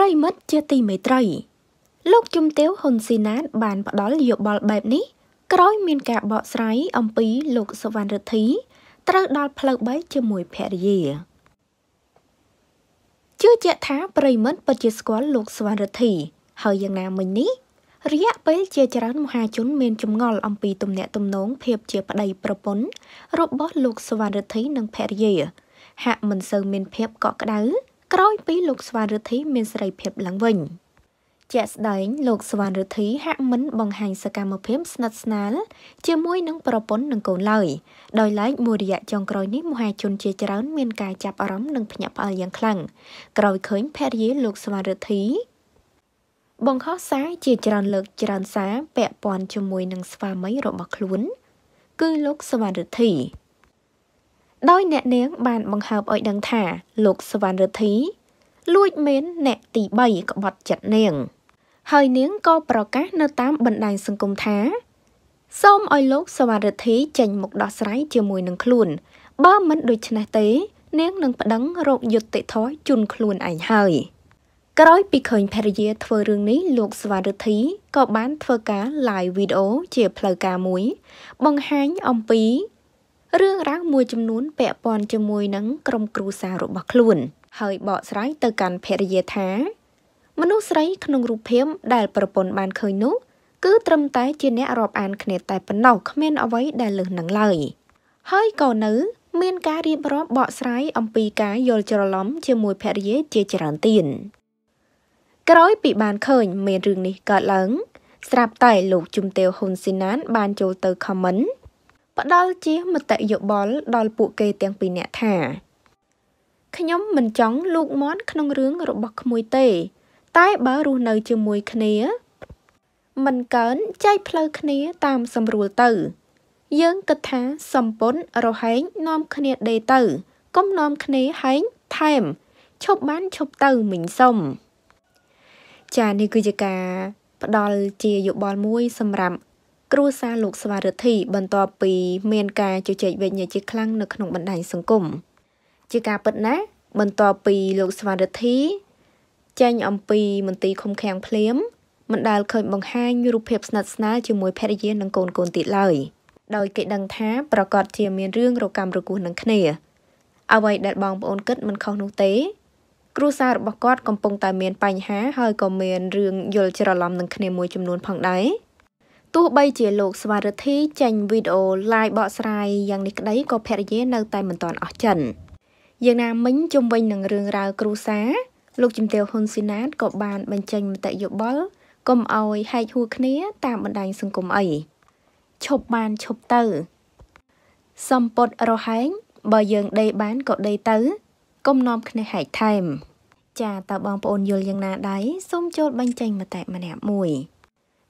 ប្រិមិត្តជាទីមេត្រី លោកជំទាវហ៊ុនស៊ីណាតបានផ្ដល់យោបល់បែបនេះក្រោយមានការបកស្រាយអំពី លោក សវណ្ណរិទ្ធីត្រូវដល់ផ្លូវបី ជាមួយភរិយាជឿជាក់ថាប្រិមិត្តពិតជាស្គាល់លោកសវណ្ណរិទ្ធីហើយយ៉ាងណាមិញនេះរយៈពេលជាច្រើនមហា ជនមានចម្ងល់អំពីទំនាក់ទំនងភាពជាប្តីប្រពន្ធរបស់លោកសវណ្ណរិទ្ធីនិងភរិយា ហាក់មិនសូវមាន ភាពកក់ក្ដៅក្រោយពីលោកស្វារិទ្ធីមានសេរីភាពឡើងវិញជាក់ស្ដែងលោកស្វានរិទ្ធីហាក់មិនបង្ហាញសកម្មភាពស្និទ្ធស្នាលជាមួយនឹងប្រពន្ធនិងកូនឡើយដោយឡែកមួយរយៈចុងក្រោយនេះមហាជនជាច្រើន មានការចាប់អារម្មណ៍និងភ្ញាក់ផ្អើលយ៉ាងខ្លាំងក្រោយឃើញភរិយាលោកស្វានរិទ្ធីបង្ខំសារជាច្រើនលើកច្រើនសារពាក់ព័ន្ធជាមួយនឹងស្វាមីរបស់ខ្លួន គឺលោកស្វានរិទ្ធីដោយអ្នកនាង បានបង្ហើបឲ្យដឹងថាលោកសវណ្ណរិទ្ធី លួចមែនអ្នកទី3ក្បត់ចិត្តនាង ហើយនាងក៏ប្រកាសនៅតាមបណ្ដាញសង្គមថាសូមឲ្យលោកសវណ្ណរិទ្ធីចេញមកដោះស្រាយជាមួយនឹងខ្លួន បើមិនដូច្នេះទេនាងនឹងប្តឹងរោគយុត្តិធម៌ជូនខ្លួនឯងហើយក្រោយពីឃើញភរិយាធ្វើរឿងនេះលោកសវណ្ណរិទ្ធី ក៏បានធ្វើការ live video ជាផ្លូវការមួយ បង្ហាញអំពីរឿងរ៉ាវមួយចំនួនពាក់ព័ន្ធជាមួយនឹងក្រុមគ្រួសាររបស់ខ្លួន ហើយបកស្រាយទៅកាន់ភរិយាថា មនុស្សស្រីក្នុងរូបភាពដែលប្រពន្ធបានឃើញនោះ គឺត្រឹមតែជាអ្នករាប់អានគ្នាតែប៉ុណ្ណោះគ្មានអ្វីដែលលើសនឹងឡើយហើយក៏នៅមានការរៀបរាប់បកស្រាយអំពីការយល់ច្រឡំជាមួយភរិយាជាច្រើនទៀតក្រោយពីបានឃើញមានរឿងនេះកើតឡើងស្រាប់តែលោកជំទាវហ៊ុនស៊ីណាន បានចូលទៅខមមិនផ្ដល់ជាមតិយោបល់ដល់ពួកគេទាំងពីរនាក់ថាខ្ញុំមិនចង់លូកមាត់ក្នុងរឿងរបស់ក្មួយទេ តែបើរស់នៅជាមួយគ្នាមិនកើនចែកផ្លូវគ្នាតាមសម្រួលទៅយើងគិតថាសម្ពន្ធរហែងនាំគ្នាដេទៅ កុំនាំគ្នាហែងថែមឈប់បានឈប់ទៅមិញសុំ ចានេះគឺជាការផ្ដល់ជាយោបល់មួយសម្រាប់គ្រួសារលោកស្វារទ្ធីបន្ទាប់ពីមានការជជែកវិញ្ញាជាខ្លាំងនៅក្នុងបណ្ដាញសង្គមជាការពិតណាស់បន្ទាប់ពីលោកស្វារទ្ធីចេញអំពី មន្ទីរឃុំឃាំងភ្លាមមិនដែលឃើញបង្ហាញរូបភាពស្និទ្ធស្នាលជាមួយភរិយានិងកូនកូនទៀតឡើយ ដោយគេដឹងថាប្រកាសជាមានរឿងរកម្មរគោះនឹងគ្នាអ្វីដែលបងប្អូនគិតមិនខុសនោះទេ គ្រួសាររបស់គាត់កំពុងតែមាន បញ្ហាហើយក៏មានរឿងយល់ច្រឡំនឹងគ្នាមួយចំនួន ផងដែរទោះបីជាលោកស្វារទ្ធី ចេញវីដេអូ live បកស្រាយយ៉ាងនេះក្តីក៏ភរិយានៅតែមិនទាន់អស់ចិនយ៉ាងណាមិញជំវិញនឹងរឿងរ៉ាវគ្រួសារលោកជំទាវហ៊ុនស៊ីណាតក៏បានបញ្ចេញមតិយោបល់កុំអោយហែកហួរគ្នាតាមបណ្ដាញសង្គមអីឈប់បានឈប់ទៅសំពត់រហែងបើយើងដេកបានក៏ដេកទៅកុំនាំគ្នាហែកថែម ចាតើបងប្អូនយល់យ៉ាងណាដែរសូមចូលបញ្ចេញមតិម្នាក់មួយ